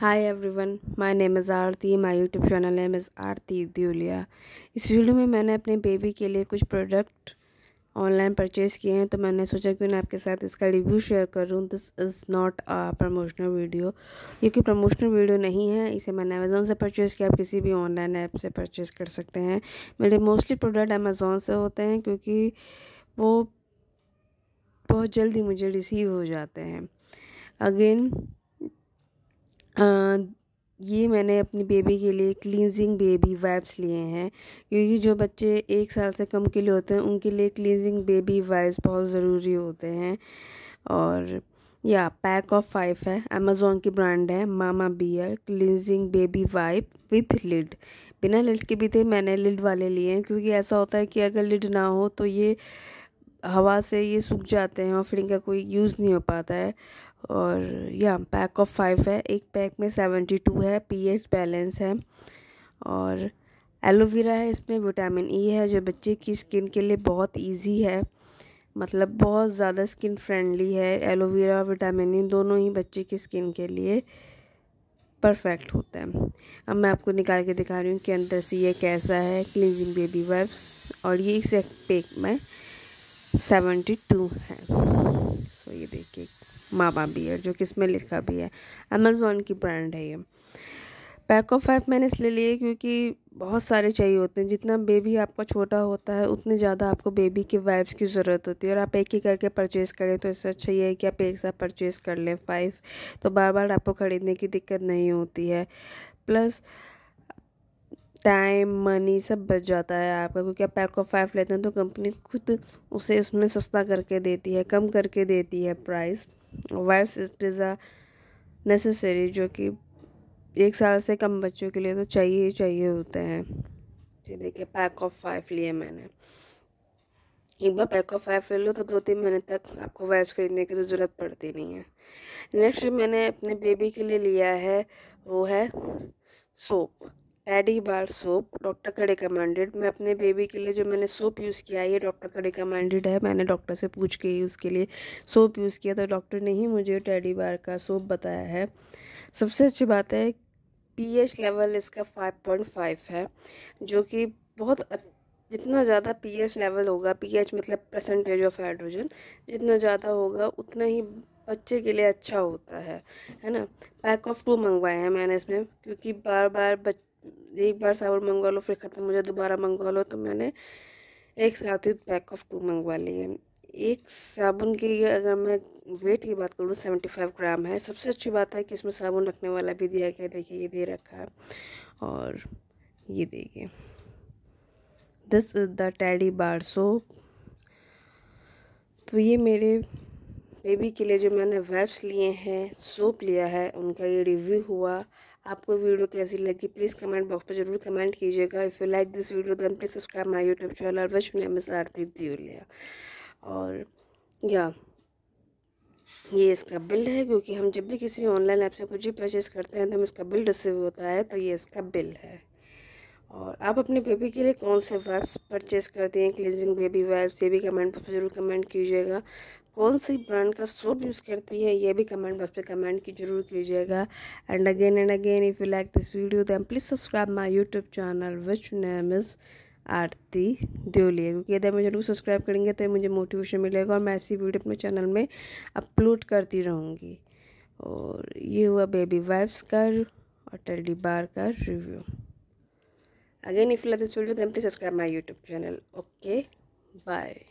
Hi everyone my name is Aarti my YouTube channel name is Aarti Deolia इस video में मैंने अपने बेबी के लिए कुछ प्रोडक्ट ऑनलाइन परचेज़ किए हैं तो मैंने सोचा कि मैं आपके साथ इसका रिव्यू शेयर करूं this is not a promotional video ये कि प्रमोशनल वीडियो नहीं है इसे मैंने अमेज़ोन से परचेज़ किया आप किसी भी ऑनलाइन ऐप से परचेज़ कर सकते हैं मेरे मोस्टली प्रोडक्ट अमेज़ोन से होते हैं क्योंकि वो बहुत जल्दी मुझे रिसीव हो जाते हैं अगेन ये मैंने अपनी बेबी के लिए क्लींजिंग बेबी वाइप्स लिए हैं क्योंकि जो बच्चे एक साल से कम के लिए होते हैं उनके लिए क्लींजिंग बेबी वाइप्स बहुत ज़रूरी होते हैं और या पैक ऑफ फाइव है अमेजोन की ब्रांड है Mama Bear cleansing baby wipe with lid बिना लिड के भी थे तो मैंने लिड वाले लिए हैं क्योंकि ऐसा होता है कि अगर लिड ना हो तो ये हवा से ये सूख जाते हैं और फिर इनका कोई यूज़ नहीं हो पाता है और या पैक ऑफ फाइव है एक पैक में सेवेंटी टू है पीएच बैलेंस है और एलोवेरा है इसमें विटामिन ई e है जो बच्चे की स्किन के लिए बहुत इजी है मतलब बहुत ज़्यादा स्किन फ्रेंडली है एलोवेरा विटामिन ई e, दोनों ही बच्चे की स्किन के लिए परफेक्ट होता है अब मैं आपको निकाल के दिखा रही हूँ कि अंदर से ये कैसा है क्लिनजिंग बेबी वेब्स और ये इस एक पैक में सेवेंटी टू है सो ये देखिए मामा बियर जो कि इसमें लिखा भी है अमेज़ोन की ब्रांड है ये पैक ऑफ फाइव मैंने इसलिए लिए क्योंकि बहुत सारे चाहिए होते हैं जितना बेबी आपका छोटा होता है उतने ज़्यादा आपको बेबी के वाइब्स की ज़रूरत होती है और आप एक ही करके परचेज़ करें तो इससे अच्छा ये है कि आप एक साथ परचेज़ कर लें फाइव तो बार बार आपको ख़रीदने की दिक्कत नहीं होती है प्लस टाइम मनी सब बच जाता है आपका क्योंकि आप पैक ऑफ फाइव लेते हैं तो कंपनी खुद उसे उसमें सस्ता करके देती है कम करके देती है price wipes it is a necessary जो कि एक साल से कम बच्चों के लिए तो चाहिए ही चाहिए होते हैं ये देखिए पैक ऑफ फाइव लिए मैंने एक बार पैक ऑफ फाइव ले लो तो दो तीन महीने तक आपको वाइप्स खरीदने की तो ज़रूरत पड़ती नहीं है नेक्स्ट मैंने अपने बेबी के लिए लिया है वो है soap teddy bar soap doctor का रिकमेंडेड मैं अपने बेबी के लिए जो मैंने सोप यूज़ किया है ये डॉक्टर का रिकमेंडेड है मैंने डॉक्टर से पूछ के ही उसके लिए सोप यूज़ किया तो डॉक्टर ने ही मुझे टैडी बार का सोप बताया है सबसे अच्छी बात है पीएच लेवल इसका 5.5 है जो कि बहुत जितना ज़्यादा पीएच लेवल होगा पीएच मतलब परसेंटेज ऑफ हाइड्रोजन जितना ज़्यादा होगा उतना ही बच्चे के लिए अच्छा होता है है ना पैक ऑफ टू मंगवाए हैं मैंने इसमें क्योंकि बार बार बच एक बार साबुन मंगवा लो फिर ख़त्म हो जाए दोबारा मंगवा लो तो मैंने एक साथ ही पैक ऑफ टू मंगवा लिए एक साबुन की अगर मैं वेट की बात करूँ सेवेंटी फाइव ग्राम है सबसे अच्छी बात है कि इसमें साबुन रखने वाला भी दिया गया देखिए ये दे रखा है और ये देखिए this is the teddy bar soap तो ये मेरे बेबी के लिए जो मैंने वेब्स लिए हैं सोप लिया है उनका ये रिव्यू हुआ आपको वीडियो कैसी लगी प्लीज़ कमेंट बॉक्स पर जरूर कमेंट कीजिएगा if you like this video then please subscribe my YouTube channel which name is आरती दियोलिया और या ये इसका बिल है क्योंकि हम जब भी किसी ऑनलाइन ऐप से कुछ भी परचेज़ करते हैं तो हम इसका बिल रिसीव होता है तो ये इसका बिल है और आप अपने बेबी के लिए कौन से वैप्स परचेस करते हैं क्लिनजिंग बेबी वैप्स ये भी कमेंट बॉक्स में ज़रूर कमेंट कीजिएगा कौन सी ब्रांड का सोप यूज़ करती है ये भी कमेंट बॉक्स में कमेंट की जरूर कीजिएगा and again and again if you like this video then please subscribe my YouTube channel which name is Aarti Devaliya क्योंकि यदि मैं जरूर सब्सक्राइब करेंगे तो मुझे मोटिवेशन मिलेगा और मैं ऐसी वीडियो अपने चैनल में अपलोड करती रहूँगी और ये हुआ बेबी वाइप्स का और टेडी बार का review Again, if you like this video, then please subscribe my YouTube channel. Okay, bye.